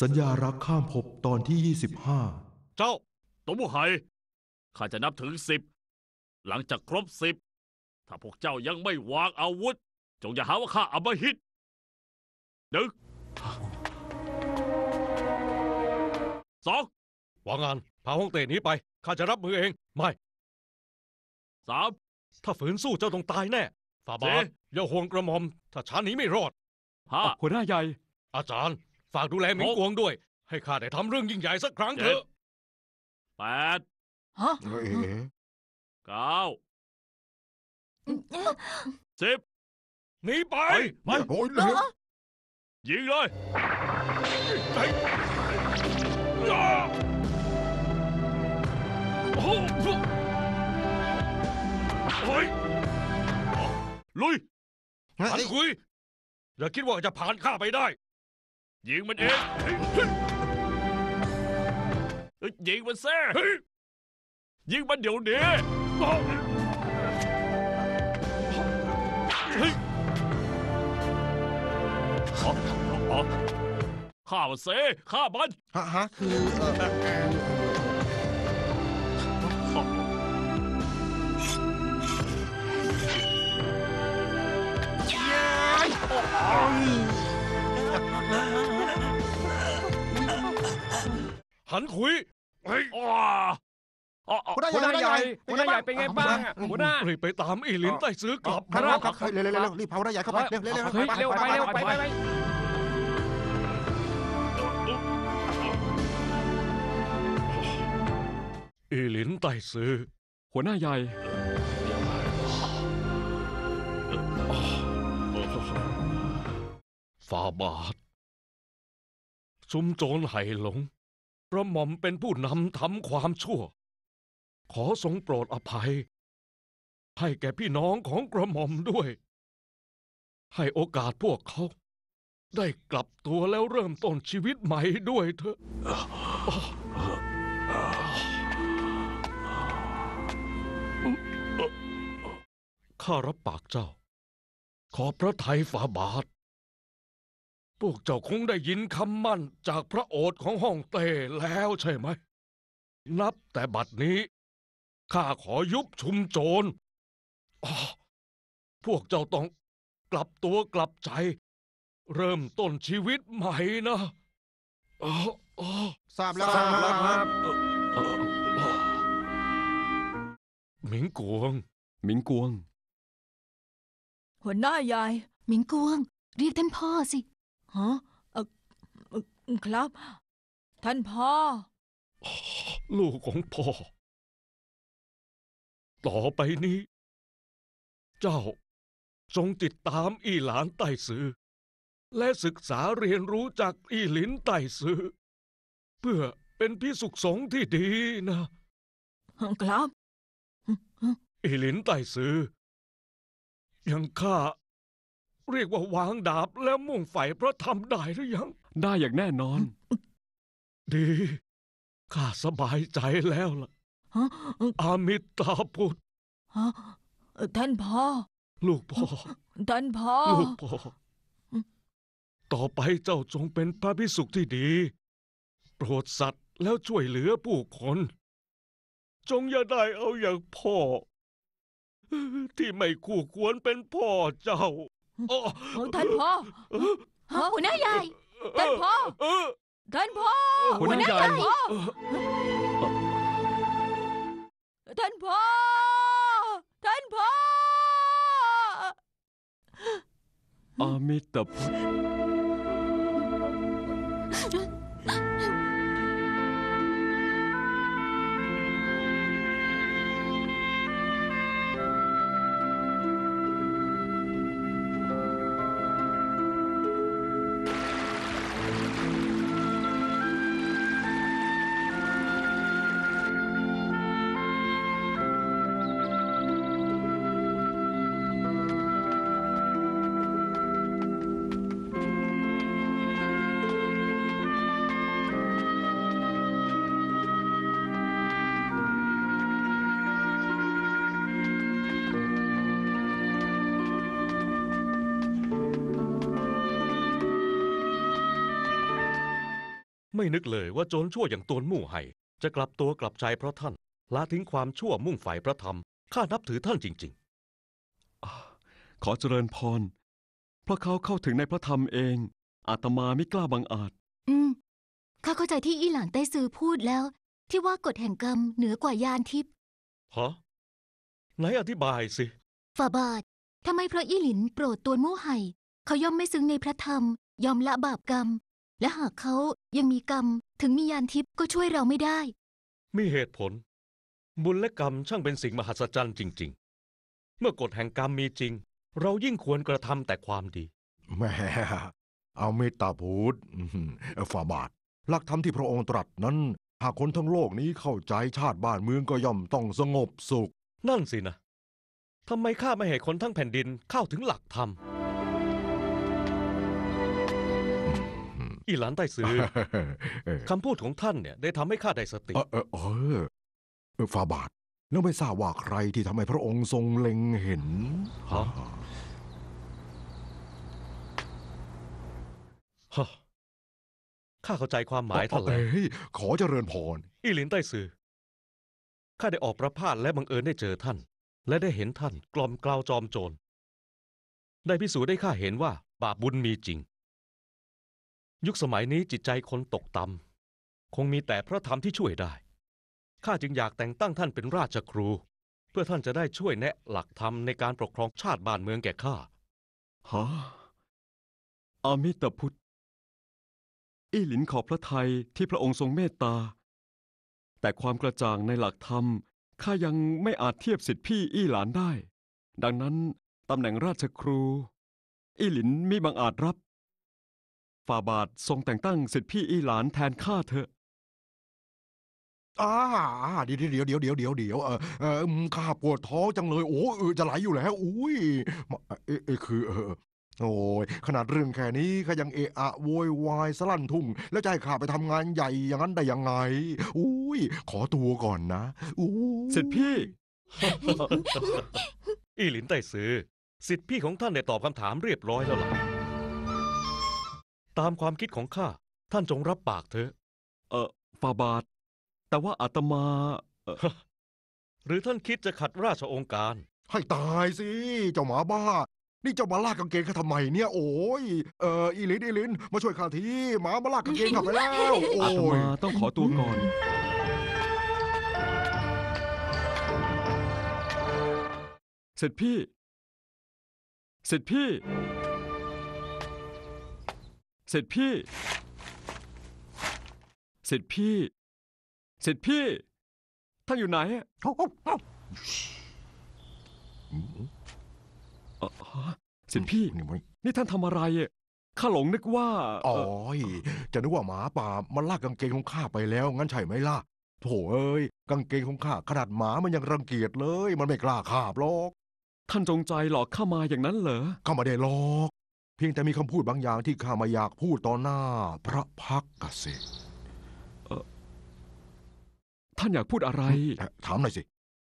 สัญญารักข้ามภพตอนที่ 25 เจ้าตัวผู้ไหข้าจะนับถึงสิบ หลังจากครบสิบ ถ้าพวกเจ้ายังไม่วางอาวุธ จงอย่าหาว่าข้าอำมหิต หนึ่ง สอง วางงานพาห้องเต้หนี้ไป ข้าจะรับมือเอง ไม่ สาม ถ้าฝืนสู้เจ้าต้องตายแน่ฝ่าบาทเอย่าห่วงกระหม่อม ถ้าช้าหนี้ไม่รอดห้าหัวหน้าใหญ่ อาจารย์ฝากดูแลหมิงกวงด้วย ให้ข้าได้ทำเรื่องยิ่งใหญ่สักครั้งเถอะแปดฮะเก้าสิบหนีไปไปโอลยยิงเลยไอ้ลุยทันคุยอย่าคิดว่าจะผ่านข้าไปได้ยิงมันเองยิงมันแซ่ ยิงมันเดี๋ยวนี้ข้ามันเซ่ข้ามันฮะฮะคือเอหันขุยเฮ้ยอ้าวอ๋หัวหน้าใหญ่หัวหน้าใหญ่เป็นไงบ้างคุณนายรีบไปตามไอ้หลินใต้ซื้อกลับครับครับเร็วเร็วเร็วรีบพาหัวนายใหญ่เข้าไป เร็วเร็วเร็วเร็วไปเร็วไปไปอ้ลินไต้ซื้อหัวหน้าใหญ่ฟาบาดซุ่มโจรไหหลงกระหม่อมเป็นผู้นำทำความชั่ว ขอทรงโปรดอภัย ให้แก่พี่น้องของกระหม่อมด้วย ให้โอกาสพวกเขา ได้กลับตัวแล้วเริ่มต้นชีวิตใหม่ด้วยเถอะข้ารับปากเจ้า ขอพระไทยฝาบาทพวกเจ้าคงได้ยินคำมั่นจากพระโอษฐ์ของห้องเต้แล้วใช่ไหม นับแต่บัดนี้ ข้าขอยุบชุมโจร พวกเจ้าต้องกลับตัวกลับใจ เริ่มต้นชีวิตใหม่นะทราบแล้วครับหมิงกวงหมิงกวง หัวหน้าใหญ่หมิงกวง เรียกท่านพ่อสิฮะครับ ท่านพ่อ ลูกของพ่อ ต่อไปนี้ เจ้า จงติดตามอีหลานไต้ซือ และศึกษาเรียนรู้จากอีหลินไต้ซือ เพื่อเป็นพ่สุขสงที่ดีนะ ครับ อีหลินไต้ซือ ยังข้าเรียกว่าวางดาบแล้วมุ่งไฟพระธรรมได้หรือยัง ได้อย่างแน่นอน ดี ข้าสบายใจแล้วล่ะอามิตตาพุทธท่านพ่อลูกพ่อท่านพ่อลูกพ่ออต่อไปเจ้าจงเป็นพระพิสุขที่ดี โปรดสัตว์แล้วช่วยเหลือผู้คนจงอย่าได้เอาอย่างพ่อ ที่ไม่คู่ควรเป็นพ่อเจ้าโอ้ท่านพ่อหัวหน้าใหญ่ท่านพ่อท่านพ่อหัวหน้าใหญ่ท่านพ่อ ท่านพ่ออามิตาพุทนึกเลยว่าโจรชั่วอย่างตวนมู่ไห่ จะกลับตัวกลับใจเพราะท่านละทิ้งความชั่วมุ่งฝ่ายพระธรรมข้านับถือท่านจริงๆขอเจริญพร เพราะเขาเข้าถึงในพระธรรมเอง อาตมาไม่กล้าบังอาจอืมข้าเข้าใจที่อีหลานใต้ซือพูดแล้ว ที่ว่ากฎแห่งกรรมเหนือกว่ายานทิพย์ฮะไหนอธิบายสิฝ่าบาททำไมพระอีหลินโปรดตัวมู่ไห่ เขาย่อมไม่ซึ้งในพระธรรม ยอมละบาปกรรมและหากเขายังมีกรรมถึงมียานทิพย์ก็ช่วยเราไม่ได้ มีเหตุผล บุญและกรรมช่างเป็นสิ่งมหัศจรรย์จริงๆ เมื่อกฎแห่งกรรมมีจริง เรายิ่งควรกระทำแต่ความดีแหม่เอามตตาพูดฝ่าบาทหลักธรรมที่พระองค์ตรัสนั้น หากคนทั้งโลกนี้เข้าใจชาติบ้านเมืองก็ย่อมต้องสงบสุข นั่นสินะทำไมข้าไม่ให้คนทั้งแผ่นดินเข้าถึงหลักธรรมอีหลานใต้ซื้อคำพูดของท่านเนี่ย ได้ทำให้ข้าได้สติ เออเออฟาบาท แล้วไม่ทราบว่าใครที่ทำให้พระองค์ทรงเล็งเห็นฮะฮะข้าเข้าใจความหมายท่านแล้วเอ้ยขอ เจริญพรอีหลินใต้ซือ ข้าได้ออกประพาสและบังเอิญได้เจอท่าน และได้เห็นท่านกล่อมกล่าวจอมโจร ได้พิสูจน์ได้ข้าเห็นว่า บาปบุญมีจริงยุคสมัยนี้จิตใจคนตกต่ำคงมีแต่พระธรรมที่ช่วยได้ ข้าจึงอยากแต่งตั้งท่านเป็นราชครู เพื่อท่านจะได้ช่วยแนะหลักธรรมในการปกครองชาติบ้านเมืองแก่ข้าฮะอามิตพุทธอีหลินขอบพระทัยที่พระองค์ทรงเมตตาแต่ความกระจ่างในหลักธรรม ข้ายังไม่อาจเทียบสิทธิพี่อีหลานได้ ดังนั้นตำแหน่งราชครู อีหลินมิบังอาจรับฝ่าบาททรงแต่งตั้งสิทธิพี่อีหลานแทนข้าเถอะอ่าเดี๋ยวเดี๋ยวเดี๋ยวเดี๋ยวเดี๋ยวเดียวเออเออข้าปวดท้องจังเลยโอ้เออจะไหลอยู่แล้วอุ้ย เอ๊ะเอคือเออโอ้ยขนาดเรื่องแค่นี้ข้ายังเอะอะโวยวายสลั่นทุ่ง แล้วจะให้ข้าไปทำงานใหญ่ อย่างนั้นได้ยังไง อุ้ยขอตัวก่อนนะอู้ยสิทธิพี่ อีหลินไต้ซือสิทธิพี่ของท่านได้ตอบคำถามเรียบร้อยแล้วล่ะตามความคิดของข้าท่านจงรับปากเถอะเออฟาบาท แต่ว่าอาตมา หรือท่านคิดจะขัดราชองค์การ ให้ตายสิเจ้าหมาบ้า นี่เจ้ามาลากกางเกงข้าทำไมเนี่ยโอ้ยเอออีลินอีลินมาช่วยข้าทีหมามาลากกางเกงข้าไปแล้วโอ้อาตยมาต้องขอตัวก่อน เสร็จพี่ เสร็จพี่เสร็จพี่ เสร็จพี่ เสร็จพี่ ท่านอยู่ไหนออ๋อเสร็จพี่นี่ นี่ท่านทำอะไรอะข้าหลงนึกว่า อ๋อย จะนึกว่าหมาป่ามันลากกางเกงของข้าไปแล้ว งั้นใช่ไหมล่ะ โถเอ้ย กางเกงของข้าขนาดหมามันยังรังเกียจเลย มันไม่กล้าขาบหรอก ท่านจงใจหลอกข้ามาอย่างนั้นเหรอข้ามาได้หลอกเพียงแต่มีคำพูดบางอย่างที่ข้าไม่อยากพูดต่อหน้า พระพักกเกษตรท่านอยากพูดอะไร ถามหน่อยสิ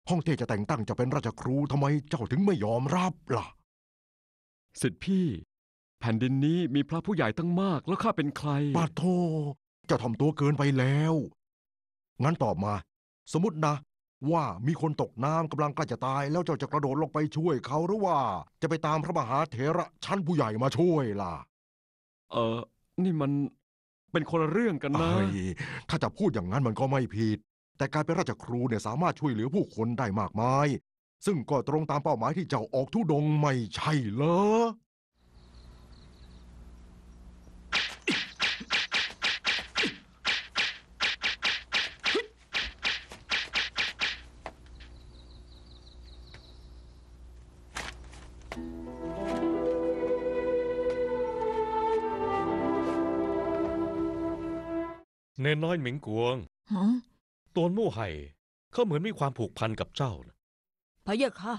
ห้องเต้จะแต่งตั้งจะเป็นราชครูทำไมเจ้าถึงไม่ยอมรับล่ะ สิทธิพี่ แผ่นดินนี้มีพระผู้ใหญ่ตั้งมาก แล้วข้าเป็นใครปาโทเจ้าทำตัวเกินไปแล้ว งั้นตอบมา สมมตินะว่ามีคนตกน้ำกำลังใกล้จะตาย แล้วเจ้าจะกระโดดลงไปช่วยเขาหรือว่า จะไปตามพระมหาเถระชั้นผู้ใหญ่มาช่วยล่ะ เออ นี่มันเป็นคนละเรื่องกันนะถ้าจะพูดอย่างนั้นมันก็ไม่ผิด แต่การเป็นราชครูเนี่ยสามารถช่วยเหลือผู้คนได้มากมาย ซึ่งก็ตรงตามเป้าหมายที่เจ้าออกทุดงไม่ใช่เหรอเนนน้อยหมิงกวงตัวมู่ไห่เขาเหมือนมีความผูกพันกับเจ้านะพระเยะค่ะ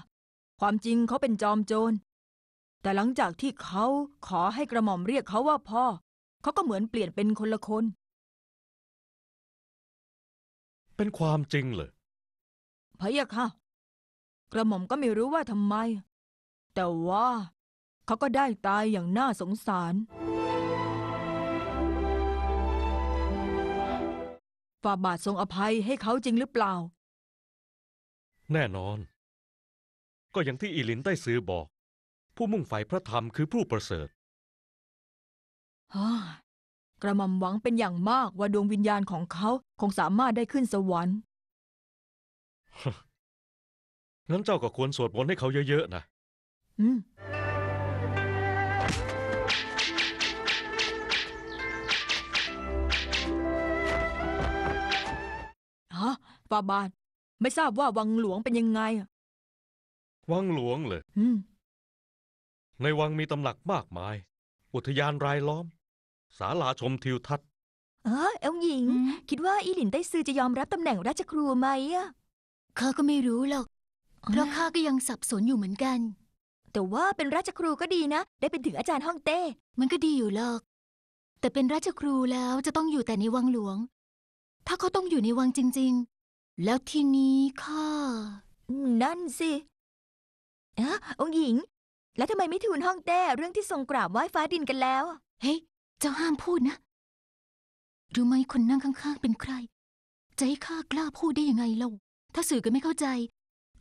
ความจริงเขาเป็นจอมโจร แต่หลังจากที่เขาขอให้กระหม่อมเรียกเขาว่าพ่อ เขาก็เหมือนเปลี่ยนเป็นคนละคน เป็นความจริงเหรอพระเยะค่ะ กระหม่อมก็ไม่รู้ว่าทำไม แต่ว่าเขาก็ได้ตายอย่างน่าสงสารฝ่าบาททรงอภัยให้เขาจริงหรือเปล่า แน่นอน ก็อย่างที่อีลินใต้ซื้อบอก ผู้มุ่งใฝ่พระธรรมคือผู้ประเสริฐกระหม่อมหวังเป็นอย่างมากว่าดวงวิญญาณของเขาคงสามารถได้ขึ้นสวรรค์งั้นเจ้าก็ควรสวดมนต์ให้เขาเยอะๆนะ อืมฟาบานไม่ทราบว่าวังหลวงเป็นยังไงอะวังหลวงเลยอืในวังมีตำหนักมากมาย อุทยานรายล้อม ศาลาชมทิวทัศน์ เออเอลหญิง คิดว่าอีหลินไต้ซือจะยอมรับตำแหน่งราชครูไหมอ่ะข้าก็ไม่รู้หรอก เพราะข้าก็ยังสับสนอยู่เหมือนกัน แต่ว่าเป็นราชครูก็ดีนะ ได้เป็นถึงอาจารย์ฮ่องเต้ มันก็ดีอยู่หรอก แต่เป็นราชครูแล้วจะต้องอยู่แต่ในวังหลวง ถ้าเขาต้องอยู่ในวังจริงแล้วที่นี้ค่ะนั่นสิอะองหญิง แล้วทำไมไม่ทูลห้องแต้เรื่องที่ทรงกราบไหว้ฟ้าดินกันแล้ว เฮ้ยเจ้าห้ามพูดนะ รู้ไหมคนนั่งข้างๆ เป็นใครจะให้ข้ากล้าพูดได้ยังไงเล่าถ้าสื่อกันไม่เข้าใจ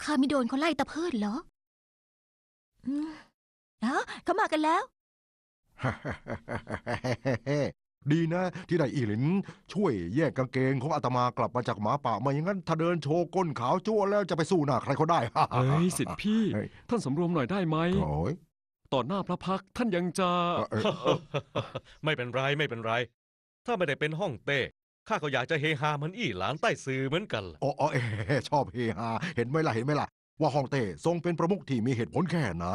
ข้าไม่โดนเขาไล่ตะเพิดเหรออ๋อเขามากันแล้วดีนะ ที่ได้อีหลินช่วยแยกกางเกงของอาตมากลับมาจากหมาป่ามาอย่างนั้นถ้าเดินโชว์ก้นขาวจ้วแล้วจะไปสู้หน้าใครเขาได้เฮ้ยสิทธิพี่ ท่านสำรวมหน่อยได้ไหมต่อหน้าพระพักท่านยังจะ ไม่เป็นไร ไม่เป็นไร ถ้าไม่ได้เป็นห้องเต้ข้าก็อยากจะเฮฮาเหมันอี้หลานใต้สื่อเหมือนกัน อ๋อออเอชอบเฮฮา เห็นไหมล่ะเห็นไหมล่ะ ว่าฮองเต้ทรงเป็นประมุขที่มีเหตุผลแค่ไหน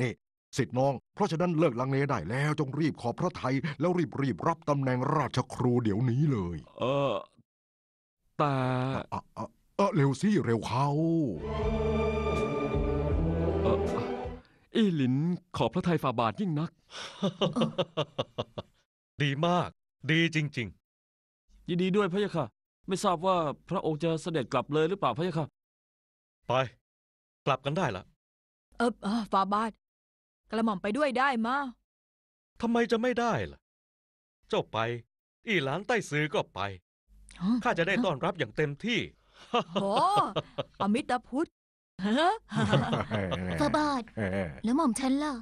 นี่สิทธิ์น้อง เพราะฉะนั้นเลิกลังเลได้แล้ว จงรีบขอพระไทยแล้วรีบรีบรับตำแหน่งราชครูเดี๋ยวนี้เลย เออแต่ออเร็วสิเร็วเขาเอออีหลินขอบพระไทยฝ่าบาทยิ่งนัก ดีมาก ดีจริงยินดีด้วยพระยาค่ะ ไม่ทราบว่าพระองค์จะเสด็จกลับเลยหรือเปล่าพระยาค่ะ ไป กลับกันได้ละ เออฝ่อฝาบาทกระหม่อมไปด้วยได้มาทำไมจะไม่ได้ล่ะ เจ้าไป อีหลานใต้ซื้อก็ไป ข้าจะได้ต้อนรับอย่างเต็มที่โอ้อมิตรพุทธฮะฟาบาทแล้วหม่อมฉันล่ะ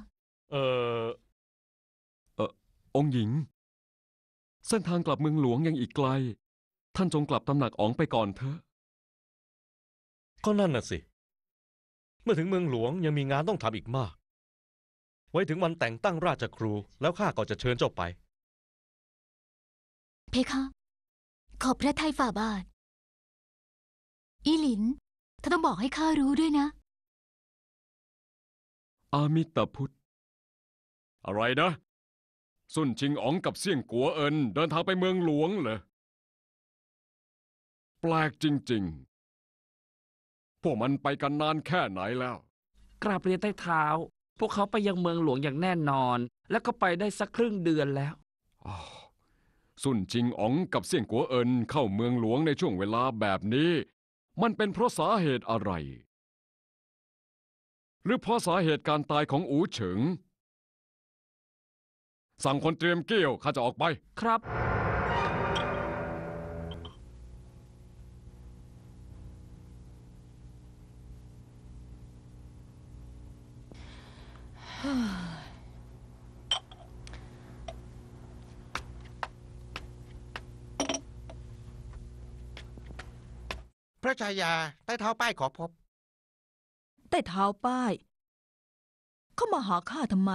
เออเออองหญิง เส้นทางกลับเมืองหลวงยังอีกไกล ท่านจงกลับตำหนักอ๋องไปก่อนเถอะก็นั่นน่ะสิ เมื่อถึงเมืองหลวงยังมีงานต้องทำอีกมากไว้ถึงวันแต่งตั้งราชครูแล้วข้าก็จะเชิญเจ้าไป เพคะ ขอบพระทัยฝ่าบาทอีหลินท่านต้องบอกให้ข้ารู้ด้วยนะ อามิตาพุทธ อะไรนะสุนชิงอ๋องกับเสี่ยงกัวเอิน เดินทางไปเมืองหลวงเหรอ แปลกจริงๆ พวกมันไปกันนานแค่ไหนแล้ว กราบเรียนใต้เท้าพวกเขาไปยังเมืองหลวงอย่างแน่นอน และก็ไปได้สักครึ่งเดือนแล้ววสุนจิงอ๋องกับเสี่ยงกัวเอินเข้าเมืองหลวงในช่วงเวลาแบบนี้ มันเป็นเพราะสาเหตุอะไร หรือเพราะสาเหตุการตายของอูเฉิงสั่งคนเตรียมเกี้ยว ข้าจะออกไปครับพระชายาใต้เท้าป้ายขอพบ ใต้เท้าป้าย เขามาหาข้าทำไม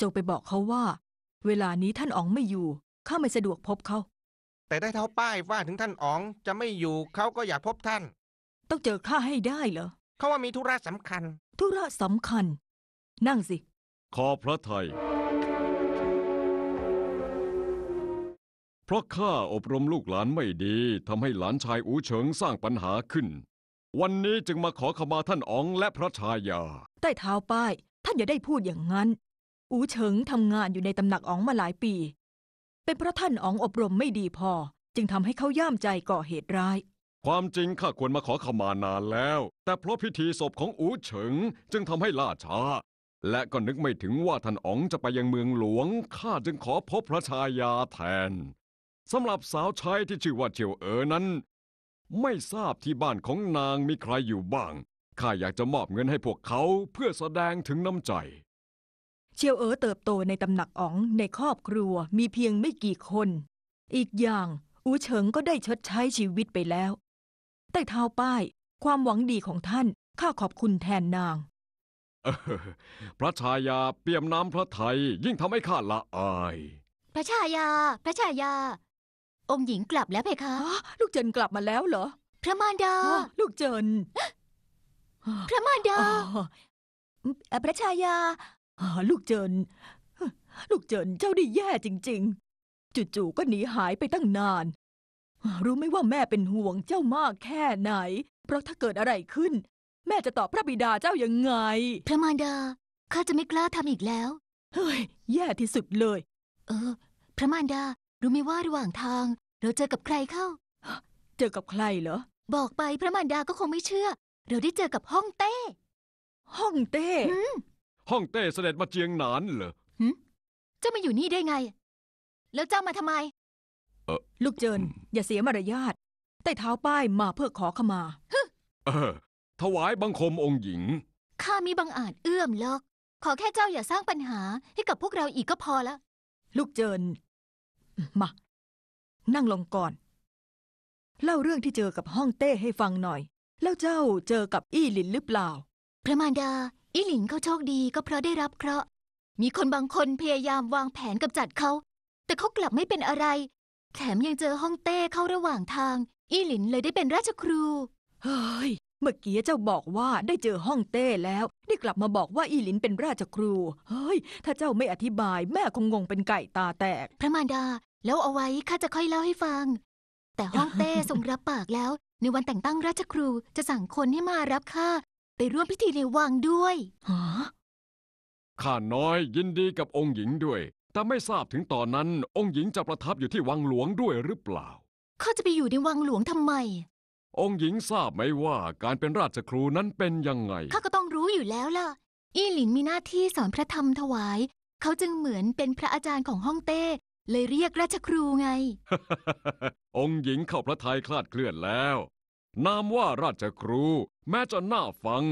จงไปบอกเขาว่า เวลานี้ท่านอ๋องไม่อยู่ข้าไม่สะดวกพบเขา แต่ใต้เท้าป้ายว่าถึงท่านอ๋อง จะไม่อยู่เขาก็อยากพบท่าน ต้องเจอข้าให้ได้เหรอเขาว่ามีธุระสำคัญ ธุระสำคัญ นั่งสิ ขอพระไทยเพราะข้าอบรมลูกหลานไม่ดีทำให้หลานชายอูเฉิงสร้างปัญหาขึ้น วันนี้จึงมาขอขมาท่านอ๋องและพระชายาใต้เท้าป้ายท่านอย่าได้พูดอย่างนั้น อูเฉิงทำงานอยู่ในตำหนักอ๋องมาหลายปี เป็นเพราะท่านอ๋องอบรมไม่ดีพอจึงทำให้เขาย่ามใจก่อเหตุร้าย ความจริงข้าควรมาขอขมานานแล้ว แต่เพราะพิธีศพของอูเฉิงจึงทำให้ล่าช้า และก็นึกไม่ถึงว่าท่านอ๋องจะไปยังเมืองหลวงข้าจึงขอพบพระชายาแทนสำหรับสาวใช้ที่ชื่อว่าเจียวเอ๋อนั้น ไม่ทราบที่บ้านของนางมีใครอยู่บ้าง ข้าอยากจะมอบเงินให้พวกเขาเพื่อแสดงถึงน้ำใจเจียวเอ๋อเติบโตในตำหนักอ๋อง ในครอบครัวมีเพียงไม่กี่คน อีกอย่าง อูเฉิงก็ได้ชดใช้ชีวิตไปแล้ว แต่เท้าป้ายความหวังดีของท่าน ข้าขอบคุณแทนนาง พระชายาเปี่ยมน้ำพระไทยยิ่งทำให้ข้าละอาย พระชายา พระชายาองค์หญิงกลับแล้วเพคะลูกเจินกลับมาแล้วเหรอ พระมารดา ลูกเจินพระมารดาพระชายาลูกเจินลูกเจินเจ้าดีแย่จริง ๆจู่ๆก็หนีหายไปตั้งนาน รู้ไหมว่าแม่เป็นห่วงเจ้ามากแค่ไหน เพราะถ้าเกิดอะไรขึ้น แม่จะตอบพระบิดาเจ้ายังไง พระมารดาข้าจะไม่กล้าทำอีกแล้ว เฮ้ย แย่ที่สุดเลย เออ พระมารดาู้ไหมว่าระหว่างทาง เราเจอกับใครเข้าเจอกับใครเหรอ บอกไปพระมารดาก็คงไม่เชื่อ เราได้เจอกับห้องเต้ห้องเต้ห้องเต้เสด็จมาเจียงหนานเหรอเจ้ามาอยู่นี่ได้ไง แล้วเจ้ามาทำไมลูกเจินอย่าเสียมารยาทใต้เท้าป้ายมาเพื่อขอขมาเออถวายบังคมองค์หญิงข้ามีบังอาจเอื้อมลอกขอแค่เจ้าอย่าสร้างปัญหาให้กับพวกเราอีกก็พอละ ลูกเจินมา นั่งลงก่อน เล่าเรื่องที่เจอกับห้องเต้ให้ฟังหน่อย แล้วเจ้าเจอกับอี้หลินหรือเปล่า พระมารดา อีหลินเขาโชคดีก็เพราะได้รับเคราะห์ มีคนบางคนพยายามวางแผนกับจัดเขา แต่เขากลับไม่เป็นอะไร แถมยังเจอห้องเต้เข้าระหว่างทาง อีหลินเลยได้เป็นราชครู เฮ้ยเมื่อกี้เจ้าบอกว่าได้เจอห้องเต้แล้ว ได้กลับมาบอกว่าอีหลินเป็นราชครู เฮ้ย ถ้าเจ้าไม่อธิบาย แม่คงงงเป็นไก่ตาแตก พระมารดา แล้วเอาไว้ ข้าจะค่อยเล่าให้ฟัง แต่ห้องเต้ทรงรับปากแล้ว ในวันแต่งตั้งราชครูจะสั่งคนให้มารับข้าไปร่วมพิธีในวังด้วยฮะข้าน้อยยินดีกับองค์หญิงด้วย แต่ไม่ทราบถึงตอนนั้น องค์หญิงจะประทับอยู่ที่วังหลวงด้วยหรือเปล่าข้าจะไปอยู่ในวังหลวงทำไมองค์หญิงทราบไหมว่าการเป็นราชครูนั้นเป็นยังไงข้าก็ต้องรู้อยู่แล้วล่ะ อี้หลินมีหน้าที่สอนพระธรรมถวาย เขาจึงเหมือนเป็นพระอาจารย์ของฮ่องเต้ เลยเรียกราชครูไง องค์หญิงเข้าพระทัยคลาดเคลื่อนแล้ว นามว่าราชครู แม้จะน่าฟัง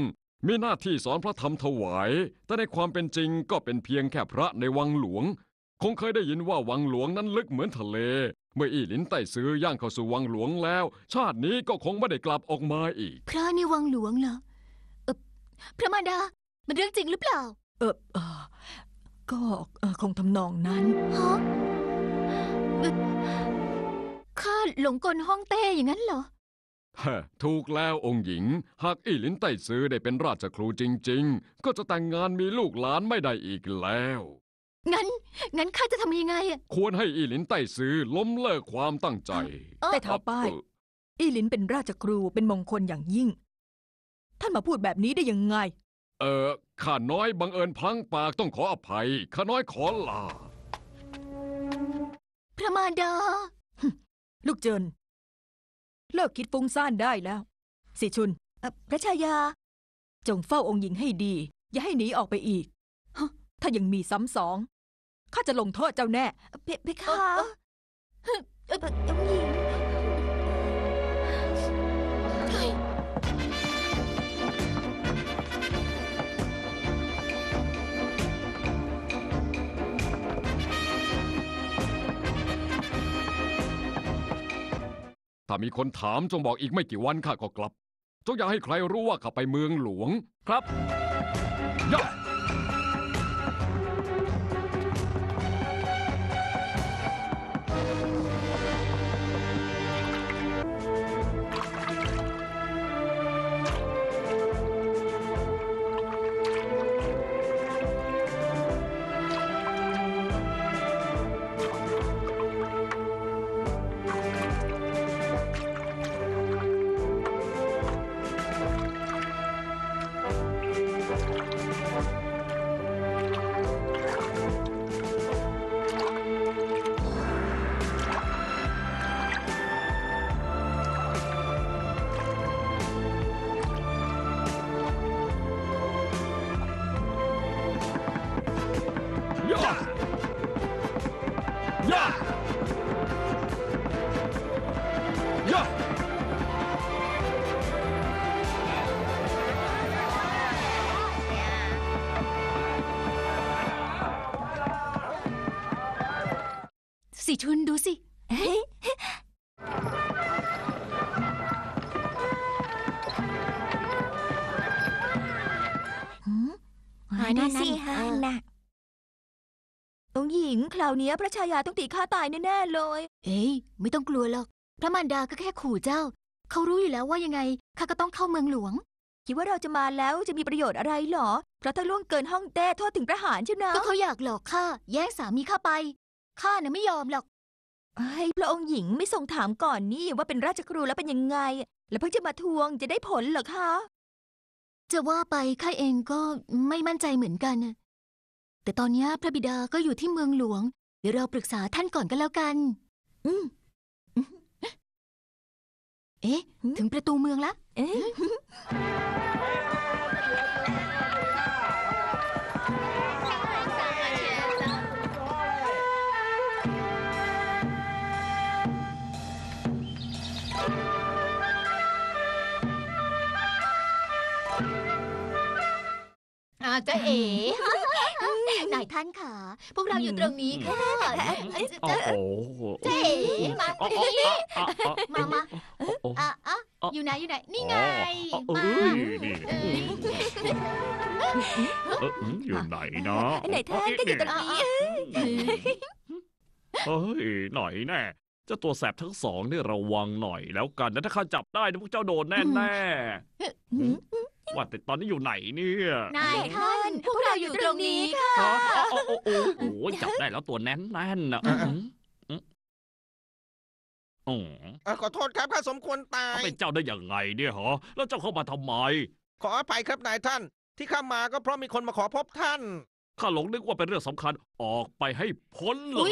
มีหน้าที่สอนพระธรรมถวาย แต่ในความเป็นจริงก็เป็นเพียงแค่พระในวังหลวงคงเคยได้ยินว่าวังหลวงนั้นลึกเหมือนทะเล เมื่ออีหลินไต่ซื้อย่างเข้าสู่วังหลวงแล้ว ชาตินี้ก็คงไม่ได้กลับออกมาอีกพระในวังหลวงเหรอเออพระมารดามันเรื่องจริงหรือเปล่า เออเออก็คงทำนองนั้นฮะข้าหลงกลห้องเต้อย่างนั้นเหรอถูกแล้วองค์หญิง หากอีหลินไต้ซื้อได้เป็นราชครูจริง ๆ ก็จะแต่งงานมีลูกหลานไม่ได้อีกแล้วงั้น งั้นข้าจะทำยังไงอะควรให้อีหลินไต้ซื้อล้มเลิกความตั้งใจ แต่ท้าป้ายอีหลินเป็นราชครูเป็นมงคลอย่างยิ่ง ท่านมาพูดแบบนี้ได้ยังไง เออข้าน้อยบังเอิญพลั้งปากต้องขออภัย ข้าน้อยขอลาพระมารดาลูกเจิน เลิกคิดฟุ้งซ่านได้แล้ว สิชุนพระชายา จงเฝ้าองค์หญิงให้ดี อย่าให้หนีออกไปอีกถ้ายังมีซ้ำสองข้าจะลงโทษเจ้าแน่เพคะเอ้ยยหญิง้ถ้ามีคนถามจงบอกอีกไม่กี่วันข้าก็กลับ จงอย่าให้ใครรู้ว่าข้าไปเมืองหลวง ครับย่าล่านี้พระชายาต้องตีข้าตายแน่เลยเฮ้ยไม่ต้องกลัวหรอก พระมารดาก็แค่ขู่เจ้า เขารู้อยู่แล้วว่ายังไงข้าก็ต้องเข้าเมืองหลวง คิดว่าเราจะมาแล้วจะมีประโยชน์อะไรหรอเพราะถ้าล่วงเกินห้องแต้โทษถึงประหารใช่ไหมก็เขาอยากหลอกข้าแย่งสามีข้าไปข้าน่ะไม่ยอมหรอกไอ้พระองค์หญิงไม่ทรงถามก่อนนี่ว่าเป็นราชครูแล้วเป็นยังไง แล้วเพิ่งจะมาทวงจะได้ผลหรอคะจะว่าไปข้าเองก็ไม่มั่นใจเหมือนกันแต่ตอนนี้พระบิดาก็อยู่ที่เมืองหลวง เดี๋ยวเราปรึกษาท่านก่อนก็นแล้วกันอืมเอ๊ะ ถึงประตูเมืองละเอ๊ะอาจะเอ๋นายท่านค่ะ พวกเราอยู่ตรงนี้ค่ะโอ้โหเจ๊มามามาอยู่ไหนอยู่ไหนนี่ไงมาอยู่ไหนนะไหนท่านก็อยู่ตรงนี้เฮ้ยหน่อยแน่จ้าตัวแสบทั้งสองเนี่ยระวังหน่อยแล้วกันนะถ้าข้าจับได้พวกเจ้าโดนแน่แน่ว่าแต่ตอนนี้อยู่ไหนเนี่ย นายท่านพวกเราอยู่ตรงนี้ค่ะอ้โอ้โอ้โหโอ้จับได้แล้วตัวแน่นแน่นนะอ้เออขอโทษครับข้าสมควรตายเป็นเจ้าได้ยังไง เนี่ยหรอแล้วเจ้าเข้ามาทำไม ขออภัยครับนายท่าน ที่ข้ามาก็เพราะมีคนมาขอพบท่าน ข้าหลงนึกว่าเป็นเรื่องสำคัญ ออกไปให้พ้นเลย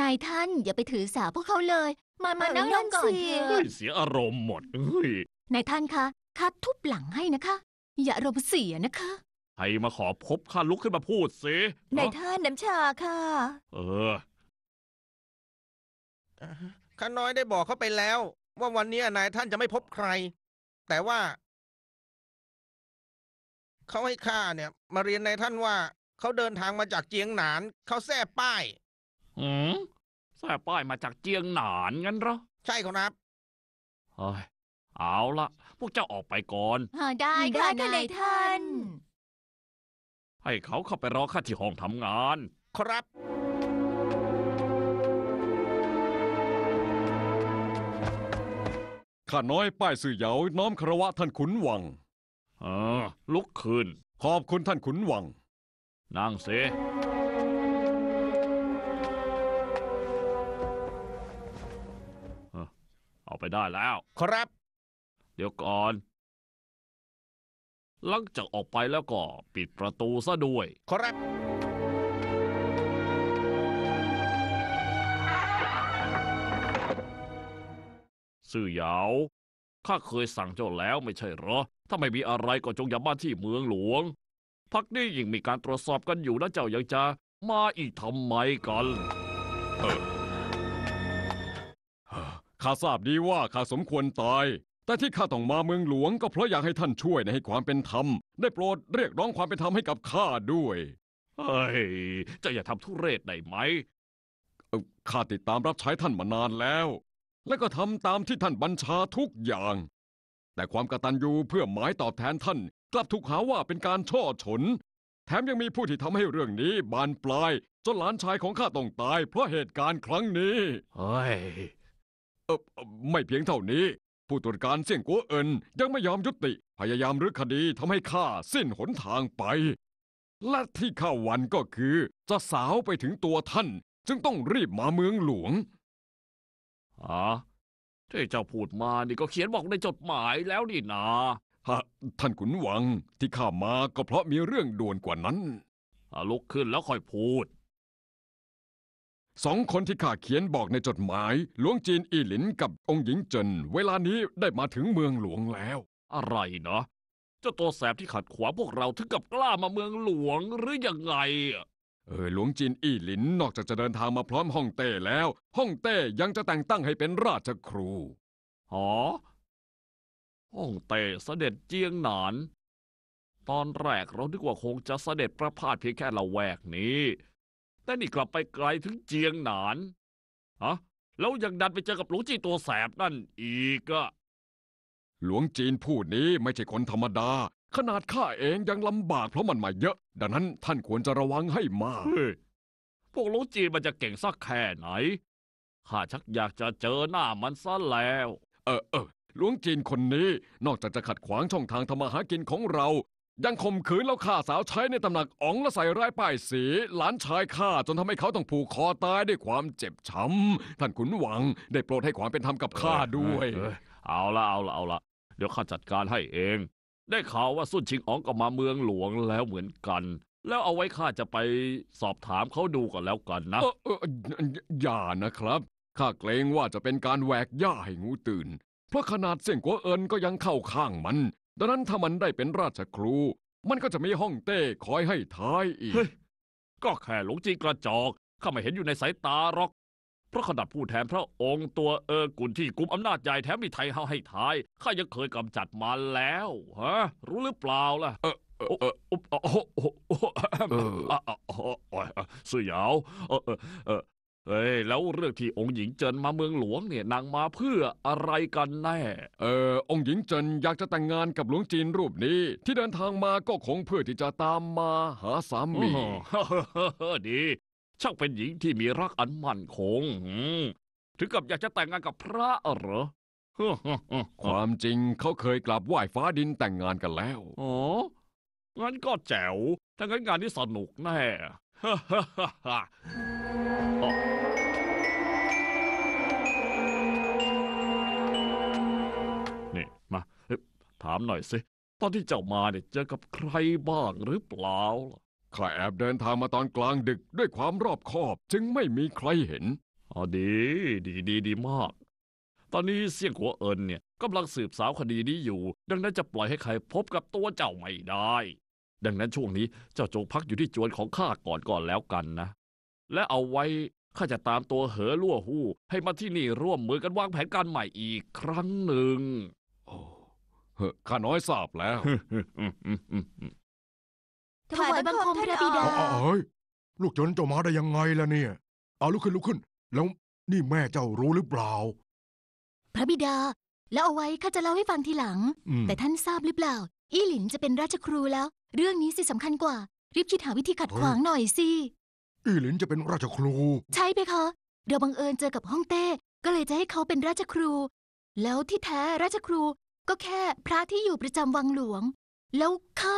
นายท่านอย่าไปถือสาพวกเขาเลย มามานั่งก่อนเถเอะเสียอารมณ์หมดเฮ้ย นายท่านคะข้าทุบหลังให้นะคะ อย่ารมเสียนะคะให้มาขอพบข้าลุกขึ้นมาพูดสินายท่านน้ำชาค่ะ เออข้าน้อยได้บอกเขาไปแล้ว ว่าวันนี้นายท่านจะไม่พบใคร แต่ว่า เขาให้ข้าเนี่ย มาเรียนนายท่านว่าเขาเดินทางมาจากเจียงหนานเขาแท้ป้ายหืมแท้ป้ายมาจากเจียงหนานงั้นเหรอใช่ครับเฮ้ยเอาละพวกเจ้าออกไปก่อน ได้ได้ไดะนายท่าน ให้เขาเข้าไปรอข้าที่ห้องทำงาน ครับ ข้าน้อยป้ายสื่อเหยา น้อมคารวะท่านขุนวัง เออ ลุกขึ้น ขอบคุณท่านขุนวังนั่งเสเอาไปได้แล้ว ครับเดี๋ยวก่อน หลังจากออกไปแล้วก็ปิดประตูซะด้วย ครับซื่อเหยาวข้าเคยสั่งเจ้าแล้วไม่ใช่หรอ ถ้าไม่มีอะไรก็จงอย่ามาที่เมืองหลวง พักนี้ยิ่งมีการตรวจสอบกันอยู่นะเจ้า ยังจะมาอีกทำไมกันข้าทราบดีว่าข้าสมควรตายแต่ที่ข้าต้องมาเมืองหลวงก็เพราะอยากให้ท่านช่วยในให้ความเป็นธรรมได้โปรดเรียกร้องความเป็นธรรมให้กับข้าด้วยเฮ้ยจะอย่าทำทุเรศได้ไหม ข้าติดตามรับใช้ท่านมานานแล้ว และก็ทำตามที่ท่านบัญชาทุกอย่าง แต่ความกตัญญูเพื่อหมายตอบแทนท่าน กลับถูกหาว่าเป็นการช่อฉน แถมยังมีผู้ที่ทำให้เรื่องนี้ บานปลายจนหลานชายของข้าต้องตายเพราะเหตุการณ์ครั้งนี้เฮ้ยไม่เพียงเท่านี้ผู้ตรวจการเสี่ยงกัวเอินยังไม่ยอมยุติ พยายามรื้อคดีทำให้ข้าสิ้นหนทางไป และที่ข้าหวันก็คือ จะสาวไปถึงตัวท่าน จึงต้องรีบมาเมืองหลวงอ่าที่เจ้าพูดมานี่ ก็เขียนบอกในจดหมายแล้วนี่นาฮะท่านขุนวัง ที่ข้ามาก็เพราะมีเรื่องด่วนกว่านั้นลุกขึ้นแล้วค่อยพูดสองคนที่ข้าเขียนบอกในจดหมายหลวงจีนอีหลินกับองค์หญิงเจินเวลานี้ได้มาถึงเมืองหลวงแล้ว อะไรนะเจ้าตัวแสบที่ขัดขวางพวกเรา ถึงกับกล้ามาเมืองหลวงหรือยังไง เออหลวงจีนอีหลินนอกจากจะเดินทางมาพร้อมฮ่องเต้แล้วฮ่องเต้ยังจะแต่งตั้งให้เป็นราชครู หอฮ่องเต้เสด็จเจียงหนาน ตอนแรกเราคิดว่าคงจะเสด็จประพาสเพียงแค่ละแวกนี้แต่นี่กลับไปไกลถึงเจียงหนาน ฮะแล้วยังดันไปเจอกับหลวงจีตัวแสบนั่น อีกอะหลวงจีนผู้นี้ไม่ใช่คนธรรมดา ขนาดข้าเองยังลำบากเพราะมันมาเยอะ ดังนั้นท่านควรจะระวังให้มาก เฮ้ย พวกหลวงจีนมันจะเก่งสักแค่ไหน ข้าชักอยากจะเจอหน้ามันซะแล้ว เออเออหลวงจีนคนนี้นอกจากจะขัดขวางช่องทางธรรมหากินของเรายังข่มขืนแล้วฆ่าสาวใช้ในตำหนักอ๋องและใส่ร้ายป้ายสี หลานชายฆ่าจนทำให้เขาต้องผูกคอตายด้วยความเจ็บช้ำท่านขุนหวังได้โปรดให้ความเป็นธรรมกับข้าด้วย เอาละเอาละเอาละเดี๋ยวข้าจัดการให้เอง ได้ข่าวว่าสุนชิงอ๋องก็มาเมืองหลวงแล้วเหมือนกัน แล้วเอาไว้ข้าจะไปสอบถามเขาดูก่อนแล้วกันนะเออเอออย่านะครับข้าเกรงว่าจะเป็นการแหวกย่าให้งูตื่น เพราะขนาดเสี่ยงกัวเอินก็ยังเข้าข้างมันดังนั้นถ้ามันได้เป็นราชครู มันก็จะมีห้องเต้คอยให้ท้ายอีกเฮ้ยก็แค่หลงจีกระจอก ข้าไม่เห็นอยู่ในสายตาหรอกเพราะขนาดผู้แทนพระองค์ตัวเออกุนที่กุมอำนาจใหญ่แถมมีไทยเฮาให้ท้าย ข้ายังเคยกำจัดมาแล้ว ฮะ รู้หรือเปล่าล่ะเออเอออุ๊ออ๋อโอ้ออโอ้ออเออออะออะอ๋ออ๋อเออ่อวเออเออเออเอ้ยแล้วเรื่องที่องค์หญิงเจินมาเมืองหลวงเนี่ยนางมาเพื่ออะไรกันแน่ เออ องค์หญิงเจินอยากจะแต่งงานกับหลวงจีนรูปนี้ ที่เดินทางมาก็คงเพื่อที่จะตามมาหาสามีดี ช่างเป็นหญิงที่มีรักอันมั่นคงถึงกับอยากจะแต่งงานกับพระเหรอความจริงเขาเคยกลับไหว้ฟ้าดินแต่งงานกันแล้ว อ๋อ งั้นก็แจ๋วถ้างั้นงานนี้สนุกแน่ฮ่าฮ่าฮ่าถามหน่อยสิตอนที่เจ้ามาเนี่ยเจอกับใครบ้างหรือเปล่าล่ะข้าแอบเดินทางมาตอนกลางดึกด้วยความรอบคอบจึงไม่มีใครเห็นอดี ดีดีดีมาก ตอนนี้เสี่ยงหัวเอิญเนี่ยกำลังสืบสาวคดีนี้อยู่ ดังนั้นจะปล่อยให้ใครพบกับตัวเจ้าไม่ได้ ดังนั้นช่วงนี้เจ้าจงพักอยู่ที่จวนของข้าก่อนก่อนแล้วกันนะ และเอาไว้ข้าจะตามตัวเหอลั่วหู้ให้มาที่นี่ร่วมมือกันวางแผนการใหม่อีกครั้งหนึ่งข้าน้อยทราบแล้วถวายบังคมพระบิดา ลูกจนเจ้ามาได้ยังไงล่ะเนี่ย เอาลุกขึ้นลุกขึ้น แล้วนี่แม่เจ้ารู้หรือเปล่า พระบิดา แล้วเอาไว้ข้าจะเล่าให้ฟังทีหลัง แต่ท่านทราบหรือเปล่า อีหลินจะเป็นราชครูแล้ว เรื่องนี้สิสำคัญกว่า รีบคิดหาวิธีขัดขวางหน่อยสิ อีหลินจะเป็นราชครู ใช่ไหมคะเราบังเอิญเจอกับฮ่องเต้ ก็เลยจะให้เขาเป็นราชครู แล้วที่แท้ราชครูก็แค่พระที่อยู่ประจำวังหลวง แล้วข้า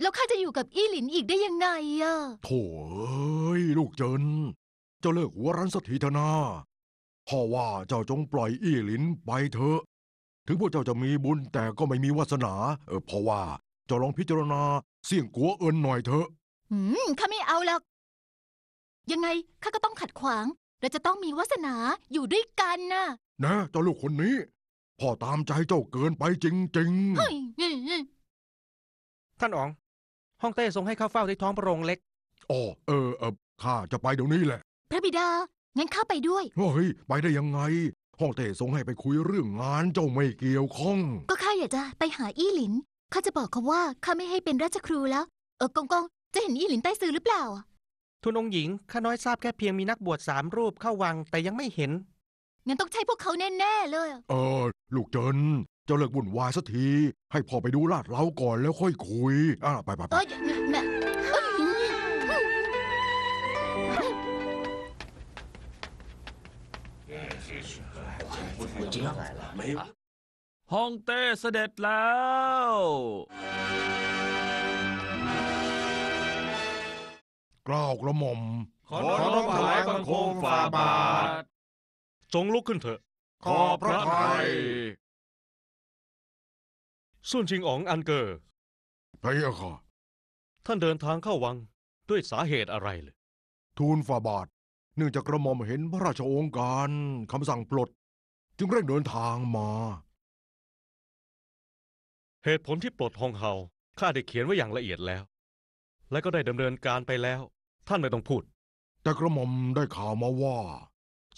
แล้วข้าจะอยู่กับอี้หลินอีกได้ยังไงอะโถ่เอ้ยลูกเจินเจ้าเลิกหัวรันสถีธถนาพ่อว่าเจ้าจงปล่อยอี้หลินไปเถอะ ถึงพวกเจ้าจะมีบุญแต่ก็ไม่มีวาสนาเออพราะว่าเจ้าลองพิจารณาเสี่ยงกัวเอินหน่อยเถอะอืมข้าไม่เอาหรอกยังไงข้าก็ต้องขัดขวางเราจะต้องมีวาสนาอยู่ด้วยกันนะนะเจ้าลูกคนนี้พ่อตามใจเจ้าเกินไปจริงๆ ท่านอ๋องห้องเต้ทรงให้ข้าเฝ้าที่ท้องพระโรงเล็กอ๋อเออเออข้าจะไปเดี๋ยวนี้แหละ พระบิดา งั้นข้าไปด้วยเฮ้ยไปได้ยังไง ห้องเต้ทรงให้ไปคุยเรื่องงานเจ้าไม่เกี่ยวข้อง ก็ข้าอยากจะไปหาอี้หลิน ข้าจะบอกเขาว่าข้าไม่ให้เป็นราชครูแล้ว เออกองกองจะเห็นอี้หลินใต้ซื้อหรือเปล่า ทุนองหญิงข้าน้อยทราบแค่เพียงมีนักบวชสามรูปเข้าวังแต่ยังไม่เห็นงั้นต้องใช้พวกเขาแน่ ๆ เลย เออ ลูกเจินจะเลิกวุ่นวายสักที ให้พ่อไปดูลาดเล้าก่อนแล้วค่อยคุย อ่ะ ไปไปไป้อฮองเต้เสด็จแล้ว กล้าวกระหม่อมขอร้อถวายบังคมฝ่าบาทจงลุกขึ้นเถอะ ขอพระทัยส่วนชิงอ๋อง อันเกอร์ พระเยาค่ท่านเดินทางเข้าวังด้วยสาเหตุอะไรเลย ทูลฝ่าบาท เนื่องจากกระหม่อมเห็นพระราชโองการคำสั่งปลด จึงเร่งเดินทางมา เหตุผลที่ปลดฮองเฮาข้าได้เขียนไว้อย่างละเอียดแล้ว และก็ได้ดำเนินการไปแล้ว ท่านไม่ต้องพูด แต่กระหม่อมได้ข่าวมาว่า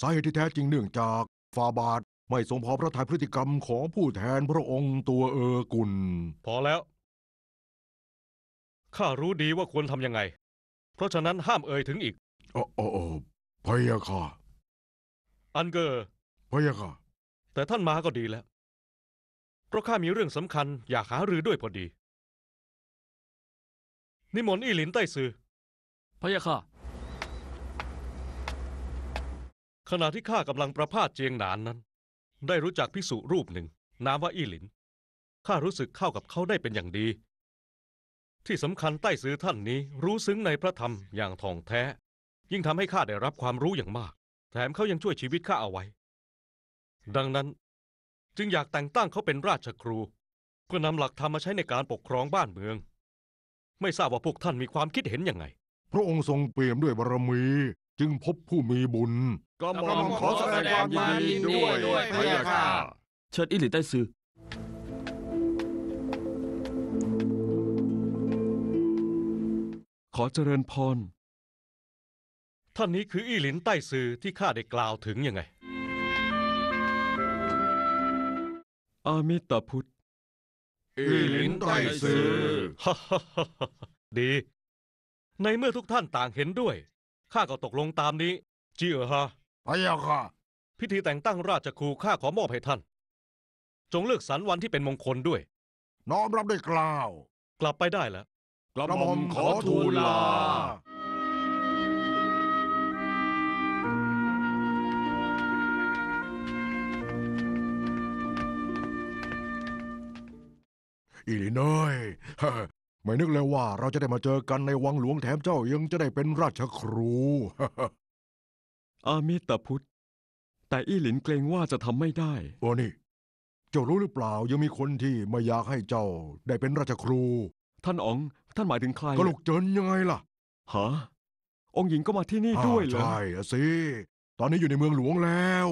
สาเหตุที่แท้จริงเนื่องจากฟาบาด ไม่สมพอพระทัยพฤติกรรมของผู้แทนพระองค์ตัวเออกุล พอแล้ว ข้ารู้ดีว่าควรทำยังไง เพราะฉะนั้นห้ามเอ่ยถึงอีก โอ้โอ้อพะยะค่ะ อันเกอร์พะยะค่ะ แต่ท่านมาก็ดีแล้วเพราะข้ามีเรื่องสำคัญ อยากหารือด้วยพอดี นิมนต์อีหลินใต้ซือพะยะค่ะขณะที่ข้ากำลังประพาสเจียงหนานนั้น ได้รู้จักภิกษุรูปหนึ่งนามว่าอี้หลินข้ารู้สึกเข้ากับเขาได้เป็นอย่างดี ที่สำคัญใต้ซื้อท่านนี้รู้ซึ้งในพระธรรมอย่างท่องแท้ ยิ่งทำให้ข้าได้รับความรู้อย่างมาก แถมเขายังช่วยชีวิตข้าเอาไว้ ดังนั้นจึงอยากแต่งตั้งเขาเป็นราชครูเพื่อนำหลักธรรมมาใช้ในการปกครองบ้านเมือง ไม่ทราบว่าพวกท่านมีความคิดเห็นอย่างไงพระองค์ทรงเปี่ยมด้วยบารมีจึงพบผู้มีบุญ ก็มอมขอแสดงความยินดีด้วยพระยาค่ะเชิญอิหลิไต้ซือ ขอเจริญพร ท่านนี้คืออีหลินใต้ซือที่ข้าได้กล่าวถึงยังไงอามิตาพุทธอีหลินไต้ซือดี ในเมื่อทุกท่านต่างเห็นด้วยข้าก็ตกลงตามนี้เอ๋อฮะพะยะค่ะ พิธีแต่งตั้งราชครูข้าขอมอบให้ท่าน จงเลือกสรรวันที่เป็นมงคลด้วย น้อมรับด้วยกล่าว กลับไปได้แล้วกระหม่อมขอทูลลา อีลีน้อยไม่นึกเลยว่าเราจะได้มาเจอกันในวังหลวงแถมเจ้ายังจะได้เป็นราชครู อามิตาพุทธ แต่อี้หลินเกรงว่าจะทำไม่ได้โอ้นี่ เจ้ารู้หรือเปล่ายังมีคนที่ไม่อยากให้เจ้า ได้เป็นราชครู ท่านองท่านหมายถึงใคร ก็ลูกเจินยังไงล่ะ ฮะ องค์หญิงก็มาที่นี่ด้วยเหรอใช่สิ ตอนนี้อยู่ในเมืองหลวงแล้ว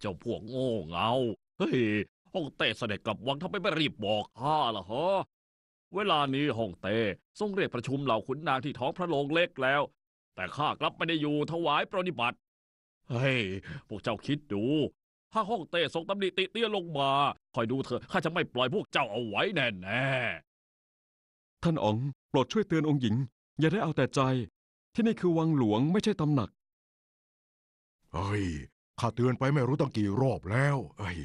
เจ้าพวกโง่เงาเฮ้ยฮ่องเต้เสด็จกลับวังทำไมไม่รีบบอกข้าล่ะฮะเวลานี้ฮ่องเต้ทรงเรียกประชุมเหล่าขุนนางที่ท้องพระโรงเล็กแล้ว แต่ข้ากลับไม่ได้อยู่ถวายปรนิบัติ เฮ้ยพวกเจ้าคิดดู ถ้าฮ่องเต้ทรงตำหนิติเตี้ยลงมาคอยดูเถอะข้าจะไม่ปล่อยพวกเจ้าเอาไว้แน่แน่ท่านอ๋องโปรดช่วยเตือนองค์หญิง อย่าได้เอาแต่ใจ ที่นี่คือวังหลวงไม่ใช่ตำหนักเฮ้ยข้าเตือนไปไม่รู้ตั้งกี่รอบแล้วเฮ้ย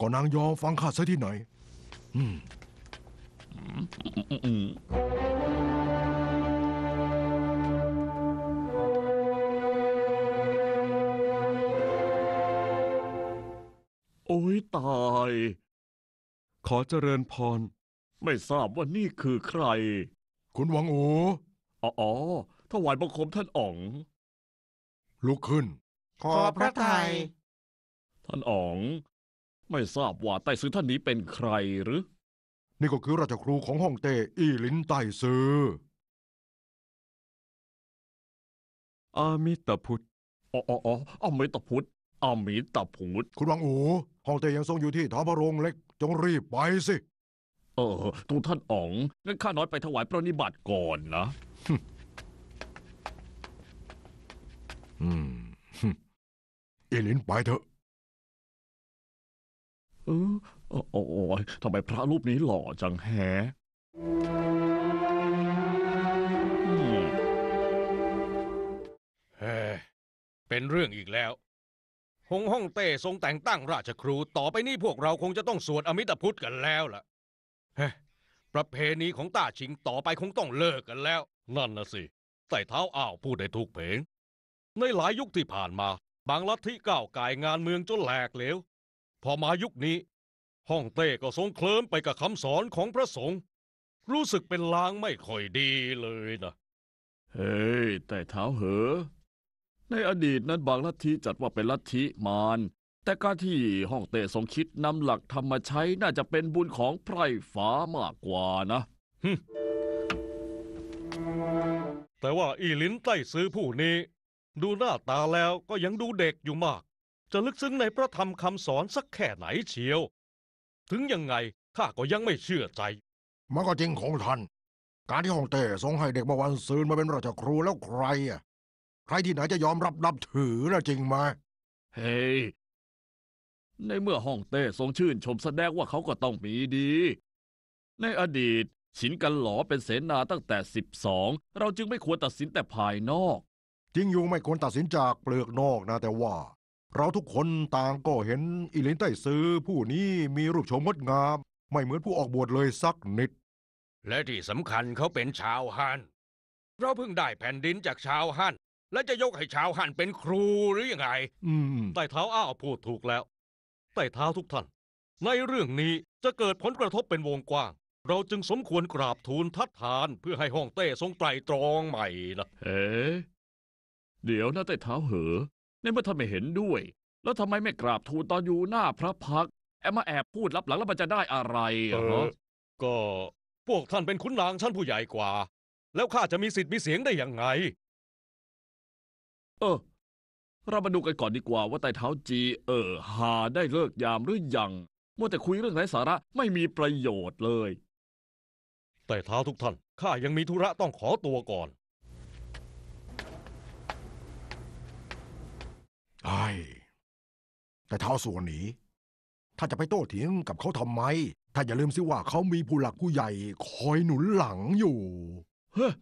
ก็นางยอมฟังข้าซะที่ไหนอืโอ้ยตาย ขอเจริญพร ไม่ทราบว่านี่คือใคร คุณวังโออ๋ออถวายบังคมท่านอ๋อง ลุกขึ้น ขอพระทัย ท่านอ๋องไม่ทราบว่าไต้ซื้อท่านนี้เป็นใครหรือ นี่ก็คือราชครูของฮ่องเต้อีหลินไต้ซืออามิตาพุทธอ๋ออ๋ออ๋ออมิตาพุทธอมิตาพุทธคุณวังอูฮ่องเต้ยังทรงอยู่ที่ท้าพระโรงเล็ก จงรีบไปสิเออทูลท่านอ๋องงั้นข้าน้อยไปถวายพระนิบัติก่อนนะอืมอีหลินไปเถอะเออโอ้โยทำไมพระรูปนี้หล่อจังแฮะเป็นเรื่องอีกแล้ว หงฮ่องเต้ทรงแต่งตั้งราชครู ต่อไปนี้พวกเราคงจะต้องสวดอมิตพุทธกันแล้วล่ะเฮ้ ประเพณีของต้าชิงต่อไปคงต้องเลิกกันแล้ว นั่นนะสิใต่เท้าอ้าวพูดได้ถูกเพลง ในหลายยุคที่ผ่านมา บางลัทธิก้าวไก่ายงานเมืองจนแหลกเหลวพอมายุคนี้ ห้องเต้ก็ทรงเคลิ้มไปกับคำสอนของพระสงฆ์รู้สึกเป็นลางไม่ค่อยดีเลยนะ เฮ้แต่เท้าเหอ ในอดีตนั้นบางลัทธิจัดว่าเป็นลัทธิมารแต่การที่ห้องเต้ทรงคิดนำหลักธรรมใช้น่าจะเป็นบุญของไพร่ฟ้ามากกว่านะแต่ว่าอีลินใต้ซื้อผู้นี้ ดูหน้าตาแล้วก็ยังดูเด็กอยู่มากจะลึกซึ้งในพระธรรมคำสอนสักแค่ไหนเชียว ถึงยังไงข้าก็ยังไม่เชื่อใจ มันก็จริงของท่าน การที่ฮ่องเต้ทรงให้เด็กมาวันซืนมาเป็นราชครูแล้วใครอ่ะ ใครที่ไหนจะยอมรับนับถือนะจริงไหมเฮ้ย ในเมื่อฮ่องเต้ทรงชื่นชมแสดงว่าเขาก็ต้องมีดี ในอดีตฉินกันหลอเป็นเสนาตั้งแต่สสิบอง เราจึงไม่ควรตัดสินแต่ภายนอก จริงอยู่ไม่ควรตัดสินจากเปลือกนอกนะแต่ว่าเราทุกคนต่างก็เห็น อิเลนใต้ซื้อผู้นี้มีรูปโฉมงดงาม ไม่เหมือนผู้ออกบวชเลยสักนิด และที่สำคัญเขาเป็นชาวฮั่นเราเพิ่งได้แผ่นดินจากชาวฮั่นและจะยกให้ชาวฮั่นเป็นครูหรือยังไง อืมใต้เท้าอ้าวพูดถูกแล้วใต้เท้าทุกท่าน ในเรื่องนี้จะเกิดผลกระทบเป็นวงกว้าง เราจึงสมควรกราบทูลทัดทานเพื่อให้ฮ่องเต้ทรงไตรตรองใหม่นะเอ๋เดี๋ยวนะใต้เท้าเหอในเมื่อท่านไม่เห็นด้วย แล้วทำไมไม่กราบทูลตอนอยู่หน้าพระพักแอบมาแอบพูดลับหลังแล้วมันจะได้อะไรเอหรอก็ พวกท่านเป็นขุนนางชั้นผู้ใหญ่กว่า แล้วข้าจะมีสิทธิ์มีเสียงได้อย่างไง เออเรามาดูกันก่อนดีกว่าว่าไต่เท้าจี เออหาได้เลิกยามหรือยังเมื่อแต่คุยเรื่องไร้สาระไม่มีประโยชน์เลย แต่เท้าทุกท่านข้ายังมีธุระต้องขอตัวก่อนใช่แต่เท้าส่วนหนีถ้าจะไปโต้เถียงกับเขาทำไม ถ้าอย่าลืมสิว่าเขามีผู้หลักผู้ใหญ่คอยหนุนหลังอยู่ เฮ้ย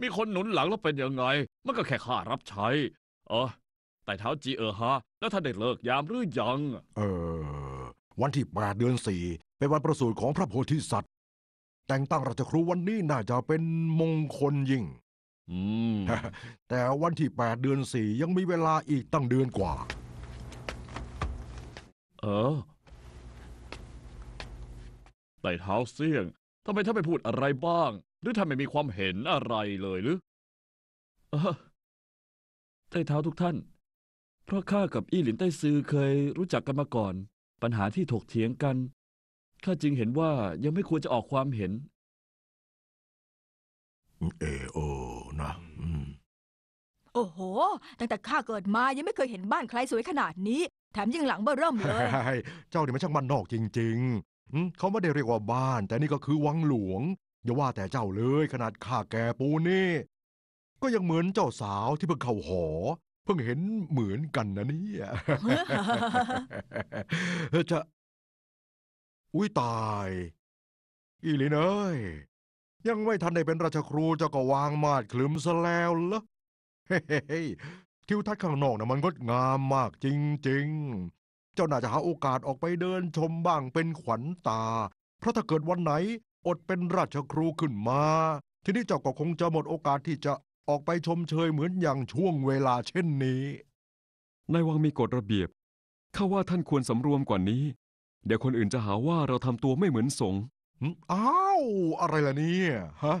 มีคนหนุนหลังแล้วเป็นยังไงมันก็แค่ข้ารับใช้เออแต่เท้าจีเออฮะแล้วท่านได้เลิกยามหรือยังเออ วันที่แปดเดือนสี่เป็นวันประสูติของพระโพธิสัตว์ แต่งตั้งราชครูวันนี้น่าจะเป็นมงคลยิ่งอแต่วันที่ 8 เดือน 4 ยังมีเวลาอีกตั้งเดือนกว่า เออไต่เท้าเสี่ยง ทำไมท่านไม่พูดอะไรบ้าง หรือท่านไม่มีความเห็นอะไรเลยหรือเออไต่เท้าทุกท่าน เพราะข้ากับอี้หลินไต้ซือเคยรู้จักกันมาก่อน ปัญหาที่ถกเถียงกันข้าจึงเห็นว่ายังไม่ควรจะออกความเห็นเอโอนะอโอ้โห ตั้งแต่ข้าเกิดมายังไม่เคยเห็นบ้านใครสวยขนาดนี้ แถมยิ่งหลังเบ้อเริ่มเลยเ้เจ้านี่มันช่างบ้านนอกจริงๆเขาไม่ได้เรียกว่าบ้าน แต่นี่ก็คือวังหลวง อย่าว่าแต่เจ้าเลยขนาดข้าแก่ปูนี่ ก็ยังเหมือนเจ้าสาวที่เพิ่งเข้าหอเพิ่งเห็นเหมือนกันนะเนี่ยจะอุ้ยตาย อีลินเอ้ยยังไม่ทันได้เป็นราชครูเจ้าก็วางมาดคลึมซะแล้วเหรอเฮ้ยทิวทัศน์ข้างนอกนะมันงดงามมากจริงๆ เจ้าน่าจะหาโอกาสออกไปเดินชมบ้างเป็นขวัญตา เพราะถ้าเกิดวันไหนอดเป็นราชครูขึ้นมา ทีนี้เจ้าก็คงจะหมดโอกาสที่จะออกไปชมเชยเหมือนอย่างช่วงเวลาเช่นนี้นายวังมีกฎระเบียบ ข้าว่าท่านควรสำรวมกว่านี้ เดี๋ยวคนอื่นจะหาว่าเราทำตัวไม่เหมือนสงฆ์อ้าว อะไรล่ะเนี่ยฮะ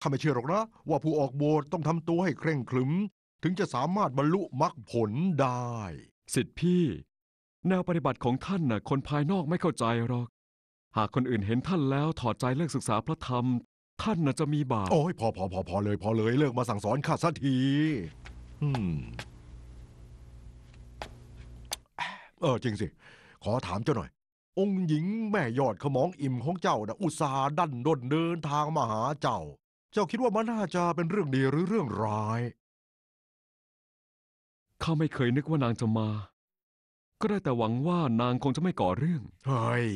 ข้าไม่เชื่อหรอกนะว่าผู้ออกโบสถ์ต้องทำตัวให้เคร่งครึม ถึงจะสามารถบรรลุมรรคผลได้ สิทธิพี่ แนวปฏิบัติของท่านน่ะ คนภายนอกไม่เข้าใจหรอก หากคนอื่นเห็นท่านแล้วถอดใจเลิกศึกษาพระธรรม ท่านน่ะจะมีบาปโอ้ย พอพอพอพอเลย พอเลยเลิกมาสั่งสอนข้าสักทีอืมเออจริงสิ ขอถามเจ้าหน่อยองค์หญิงแม่ยอดขมองอิ่มของเจ้านะอุตสาห์ดันดนเดินทางมาหาเจ้า เจ้าคิดว่ามันน่าจะเป็นเรื่องดีหรือเรื่องร้าย ข้าไม่เคยนึกว่านางจะมา ก็ได้แต่หวังว่านางคงจะไม่ก่อเรื่อง เฮ้ย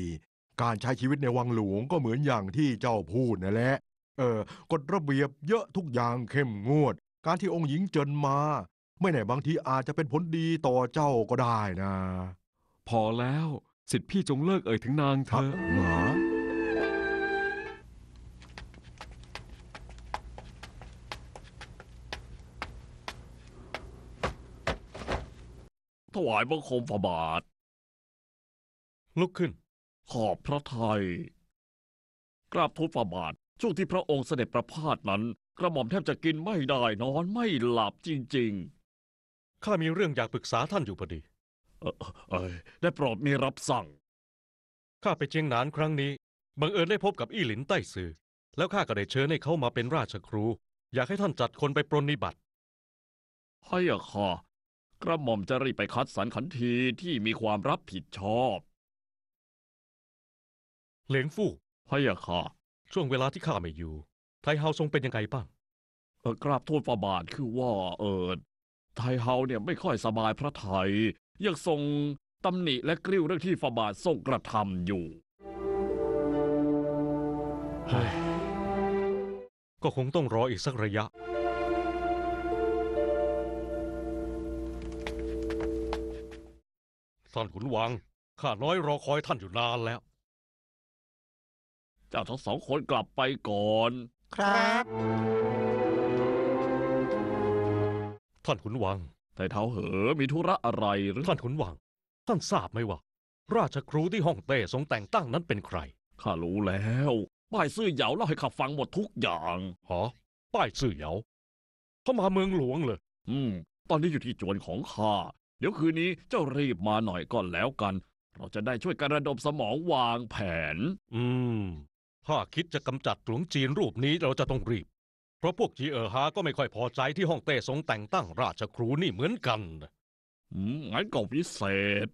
การใช้ชีวิตในวังหลวงก็เหมือนอย่างที่เจ้าพูดนั่นแหละ เออกฎระเบียบเยอะทุกอย่างเข้มงวด การที่องค์หญิงเจินมา ไม่แน่บางทีอาจจะเป็นผลดีต่อเจ้าก็ได้นะ พอแล้วสิทธิพี่จงเลิกเอ่ยถึงนางเถอะหมาถวายบังคมฝ่าบาท ลุกขึ้น ขอบพระไทย กราบทูลฝ่าบาทช่วงที่พระองค์เสด็จประพาสนั้น กระหม่อมแทบจะกินไม่ได้นอนไม่หลับจริงๆ ข้ามีเรื่องอยากปรึกษาท่านอยู่พอดีได้โปรดมีรับสั่ง ข้าไปเจียงหนานครั้งนี้ บังเอิญได้พบกับอี้หลินใต้ซือแล้วข้าก็ได้เชิญให้เขามาเป็นราชครู อยากให้ท่านจัดคนไปปรนนิบัติห้ยะคอกระหม่อมจะรีบไปคัดสรรขันทีที่มีความรับผิดชอบ เหลียงฟู่ห้ยะคอช่วงเวลาที่ข้าไม่อยู่ ไทเฮาทรงเป็นยังไงบ้าง เออกราบทูลฝ่าบาทคือว่าเออไทเฮาเนี่ยไม่ค่อยสบายพระไทยยังทรงตำหนิและกริ้วเรื่องที่ฟาบาททรงกระทำอยู่ ก็คงต้องรออีกสักระยะ ท่านขุนวัง ข้าน้อยรอคอยท่านอยู่นานแล้ว เจ้าทั้งสองคนกลับไปก่อน ครับ ท่านขุนวังแต่เท้าเหอมีธุระอะไรหรือท่านขุนวัง ท่านทราบไหมว่าราชครูที่ห้องเต้ทรงแต่งตั้งนั้นเป็นใครข้ารู้แล้วป้ายซื่อเหยาเล่าให้ข้าฟังหมดทุกอย่างหอป้ายซื่อเหยาเขามาเมืองหลวงเลยอืม ตอนนี้อยู่ที่จวนของข้าเดี๋ยวคืนนี้เจ้ารีบมาหน่อยก่อนแล้วกัน เราจะได้ช่วยกระดมสมองวางแผนอืมถ้าคิดจะกำจัดหลวงจีนรูปนี้เราจะต้องรีบพราะพวกจีเออฮาก็ไม่ค่อยพอใจที่ห้องเต้สงแต่งตั้งราชครูนี่เหมือนกันอืมงั้นก็พิเศษ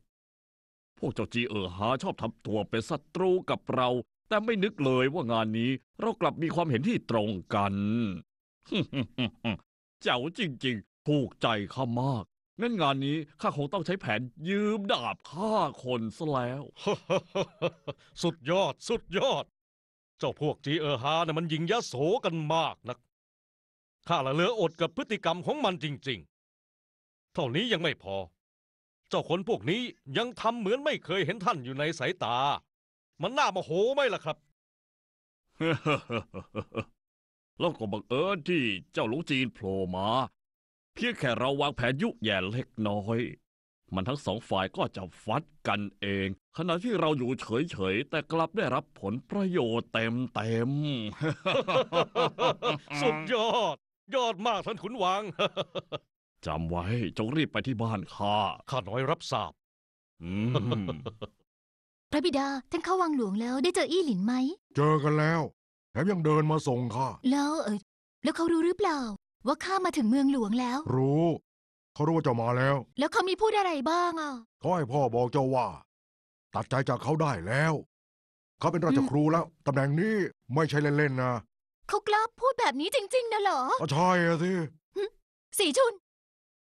พวกเจ้าจีเออฮาชอบทำตัวเป็นศัตรูกับเรา แต่ไม่นึกเลยว่างานนี้เรากลับมีความเห็นที่ตรงกันเจ้าจริงๆ ถูกใจข้ามากงั้นงานนี้ข้าคงต้องใช้แผนยืมดาบฆ่าคนซะแล้ว สุดยอดสุดยอด เจ้าพวกจีเออฮาเนี่ยมันยิงยะโสกันมากนักข้าละเหลืออดกับพฤติกรรมของมันจริง ๆ เท่านี้ยังไม่พอ เจ้าคนพวกนี้ยังทำเหมือนไม่เคยเห็นท่านอยู่ในสายตา มันน่าโมโหไหมล่ะครับแล้วก็บังเอิญที่เจ้าหลงจีนโผล่มา เพียงแค่เราวางแผนยุแย่เล็กน้อย มันทั้งสองฝ่ายก็จะฟัดกันเอง ขณะที่เราอยู่เฉยๆ แต่กลับได้รับผลประโยชน์เต็มๆ สุดยอดยอดมากท่านขุนวังจำไว้จงรีบไปที่บ้านข้า ข้าน้อยรับทราบพระบิดาท่านเข้าวังหลวงแล้วได้เจออี้หลินไหม เจอกันแล้วแถมยังเดินมาส่งข้า แล้วเออแล้วเขารู้หรือเปล่า ว่าข้ามาถึงเมืองหลวงแล้ว รู้ เขารู้ว่าเจ้ามาแล้ว แล้วเขามีพูดอะไรบ้างอ่ะเขาให้พ่อบอกเจ้าว่า ตัดใจจากเขาได้แล้ว เขาเป็นราชครูแล้วตำแหน่งนี้ไม่ใช่เล่นๆนะเขากล้าพูดแบบนี้จริง ๆนะเหรอ ใช่สิ สีชุน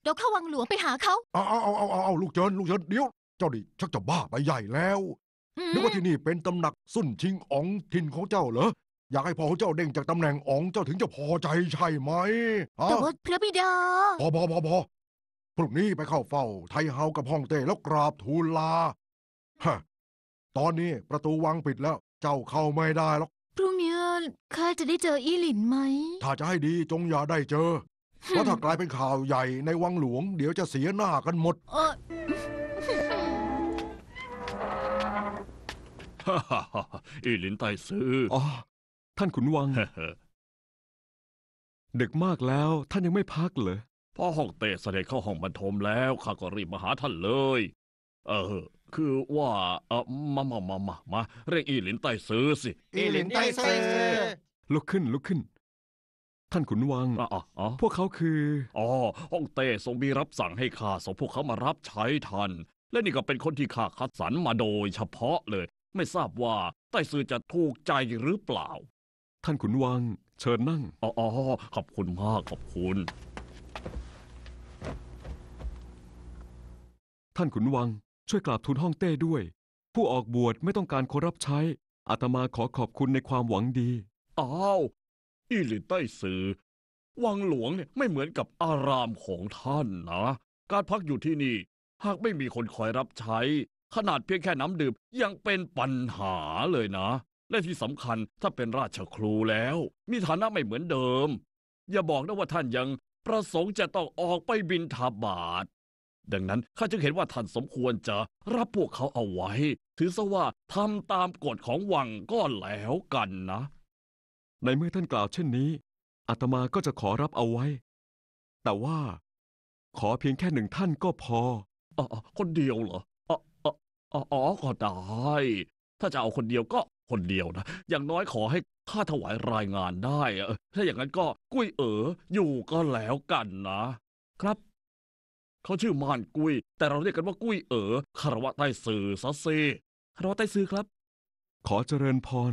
เดียวเข้าวังหลวงไปหาเขาเอาเอาเอาเอาเอาเอาลูกเชิญลูกเชิญเดี๋ยว เจ้าดิชักจะบ้าไปใหญ่แล้ว นึกว่าที่นี่เป็นตำหนักสุนชิงอ๋องถิ่นของเจ้าเหรอ อยากให้พ่อของเจ้าเด้งจากตำแหน่งอ๋องเจ้าถึงจะพอใจใช่ไหมะแต่ว่าพระบิดาพอพอพอพอพรุ่งนี้ไปเข้าเฝ้าไทเฮากับฮ่องเต้แล้วกราบทูลลา ฮะ ตอนนี้ประตูวังปิดแล้วเจ้าเข้าไม่ได้หรอกพรุ่งนี้ข้าจะได้เจออีหลินไหม ถ้าจะให้ดีจงอย่าได้เจอ เพราะถ้ากลายเป็นข่าวใหญ่ในวังหลวง เดี๋ยวจะเสียหน้ากันหมดเอออีหลินไตซื้ออ๋ท่านขุนวัง เดึกมากแล้วท่านยังไม่พักเลยพอห้องเต้เสด็จเข้าห้องบรรทมแล้วข้าก็รีบมาหาท่านเลย เออคือว่าเออมามามามามา เรียกอีหลินไต้ซื้อสิอีหลินไต้ซื้อลุกขึ้นลุกขึ้น ท่านขุนวังอ๋ออ๋อพวกเขาคืออ๋อฮ่องเต้ทรงมีรับสั่งให้ข้าส่งพวกเขามารับใช้ท่านและนี่ก็เป็นคนที่ข้าคัดสรรมาโดยเฉพาะเลย ไม่ทราบว่าไต้ซื้อจะถูกใจหรือเปล่า ท่านขุนวังเชิญนั่งอ๋อขอบคุณมากขอบคุณ ท่านขุนวังช่วยกราบทูลห้องเต้ด้วย ผู้ออกบวชไม่ต้องการคนรับใช้ อาตมาขอขอบคุณในความหวังดี อ้าว อีหลินใต้สือ วังหลวงเนี่ยไม่เหมือนกับอารามของท่านนะ การพักอยู่ที่นี่ หากไม่มีคนคอยรับใช้ ขนาดเพียงแค่น้ำดื่มยังเป็นปัญหาเลยนะ และที่สำคัญถ้าเป็นราชครูแล้ว มีฐานะไม่เหมือนเดิม อย่าบอกนะว่าท่านยังประสงค์จะต้องออกไปบินทบาทดังนั้นข้าจึงเห็นว่าท่านสมควรจะรับพวกเขาเอาไว้ ถือซะว่าทำตามกฎของวังก็แล้วกันนะ ในเมื่อท่านกล่าวเช่นนี้อาตมาก็จะขอรับเอาไว้ แต่ว่า ขอเพียงแค่หนึ่งท่านก็พออ๋อคนเดียวเหรออ๋ออ๋ออ๋อก็ได้ ถ้าจะเอาคนเดียวก็คนเดียวนะอย่างน้อยขอให้ข้าถวายรายงานได้ถ้าอย่างนั้นก็กุ้ยเอ๋อ อยู่ก็แล้วกันนะ ครับเขาชื่อม่านกุ้ย แต่เราเรียกกันว่ากุ้ยเอ๋อคารวะใต้สื่อซะเซคารวะใต้สื่อครับ ขอเจริญพร